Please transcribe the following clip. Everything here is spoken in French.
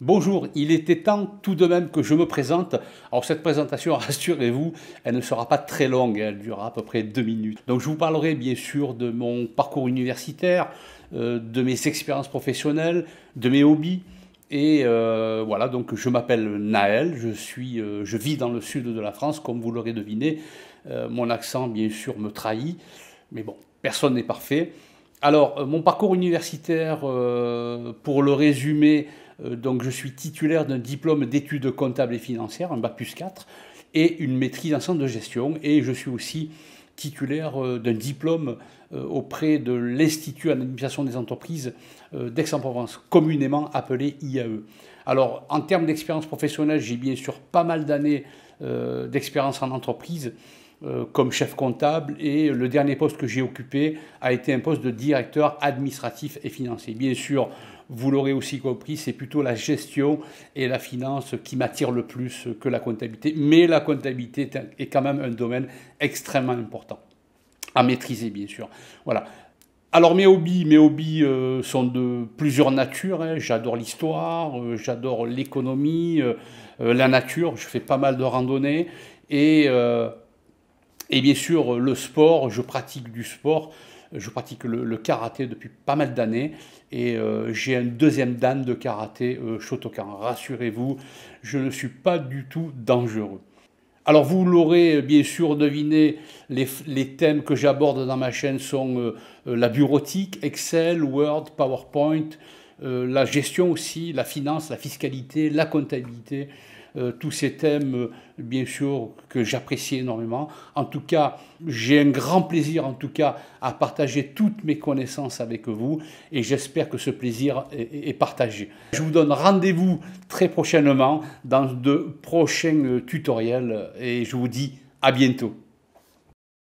Bonjour, il était temps tout de même que je me présente. Alors cette présentation, rassurez-vous, elle ne sera pas très longue, elle durera à peu près deux minutes. Donc je vous parlerai bien sûr de mon parcours universitaire, euh, de mes expériences professionnelles, de mes hobbies. Et euh, voilà, donc je m'appelle Naël, je, suis, euh, je vis dans le sud de la France, comme vous l'aurez deviné. mon accent, bien sûr, me trahit, mais bon, personne n'est parfait. Alors, mon parcours universitaire, pour le résumer, euh, donc je suis titulaire d'un diplôme d'études comptables et financières, un BAPUS 4, et une maîtrise en centre de gestion. Et je suis aussi titulaire euh, d'un diplôme euh, auprès de l'Institut en administration des entreprises d'Aix-en-Provence, communément appelé IAE. Alors, en termes d'expérience professionnelle, j'ai bien sûr pas mal d'années d'expérience en entreprise. Euh, comme chef comptable et le dernier poste que j'ai occupé a été un poste de directeur administratif et financier. Bien sûr, vous l'aurez aussi compris, c'est plutôt la gestion et la finance qui m'attirent le plus que la comptabilité, mais la comptabilité est quand même un domaine extrêmement important à maîtriser, bien sûr. Voilà. Alors mes hobbies, mes hobbies euh, sont de plusieurs natures. Hein. J'adore l'histoire, euh, j'adore l'économie, la nature. Je fais pas mal de randonnées et et bien sûr, euh, le sport, je pratique du sport. Je pratique le, karaté depuis pas mal d'années et euh, j'ai un deuxième dan de karaté euh, Shotokan. Rassurez-vous, je ne suis pas du tout dangereux. Alors vous l'aurez bien sûr deviné, les, thèmes que j'aborde dans ma chaîne sont la bureautique, Excel, Word, PowerPoint, la gestion aussi, la finance, la fiscalité, la comptabilité. Euh, tous ces thèmes, euh, bien sûr, que j'apprécie énormément. En tout cas, j'ai un grand plaisir, en tout cas, à partager toutes mes connaissances avec vous et j'espère que ce plaisir est partagé. Je vous donne rendez-vous très prochainement dans de prochains euh, tutoriels et je vous dis à bientôt.